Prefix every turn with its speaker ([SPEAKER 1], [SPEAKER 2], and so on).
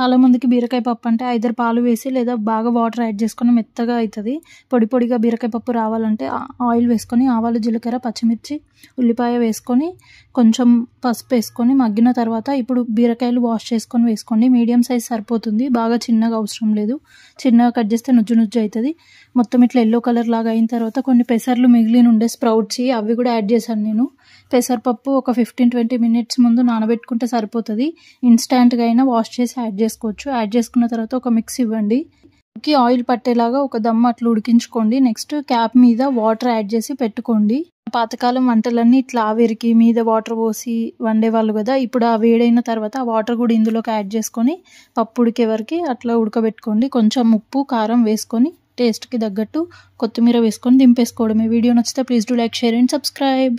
[SPEAKER 1] చాలా మందికి బీరకాయ పప్పు అంటే ఐదర్ పాలు వేసి లేదా బాగా వాటర్ యాడ్ చేసుకుని మెత్తగా అవుతుంది పొడి పొడిగా బీరకాయ పప్పు రావాలంటే ఆయిల్ వేసుకొని ఆవాలు జీలకర్ర పచ్చిమిర్చి ఉల్లిపాయ వేసుకొని కొంచెం పసుపు వేసుకొని మగ్గిన తర్వాత ఇప్పుడు బీరకాయలు వాష్ చేసుకొని వేసుకోండి మీడియం సైజ్ సరిపోతుంది బాగా చిన్నగా అవసరం లేదు చిన్నగా కట్ చేస్తే నుజ్జు నుజ్జు అవుతుంది మొత్తం ఇట్లా ఎల్లో కలర్ లాగా అయిన తర్వాత కొన్ని పెసర్లు మిగిలిన ఉండే స్ప్రౌట్స్ అవి కూడా యాడ్ చేశాను నేను పెసరపప్పు ఒక ఫిఫ్టీన్ ట్వంటీ మినిట్స్ ముందు నానబెట్టుకుంటే సరిపోతుంది ఇన్స్టాంట్గా అయినా వాష్ చేసి యాడ్ చేసుకోవచ్చు యాడ్ చేసుకున్న తర్వాత ఒక మిక్స్ ఇవ్వండి కి ఆయిల్ పట్టేలాగా ఒక దమ్మ అట్లా ఉడికించుకోండి నెక్స్ట్ క్యాప్ మీద వాటర్ యాడ్ చేసి పెట్టుకోండి పాతకాలం వంటలన్నీ ఇట్లా ఆవిరికి మీద వాటర్ పోసి వండేవాళ్ళు కదా ఇప్పుడు ఆ వేడైన తర్వాత ఆ వాటర్ కూడా ఇందులోకి యాడ్ చేసుకొని పప్పు ఉడికే వరకు అట్లా ఉడకబెట్టుకోండి కొంచెం ఉప్పు కారం వేసుకొని టేస్ట్కి తగ్గట్టు కొత్తిమీర వేసుకొని దింపేసుకోవడమే వీడియో నచ్చితే please do like share and subscribe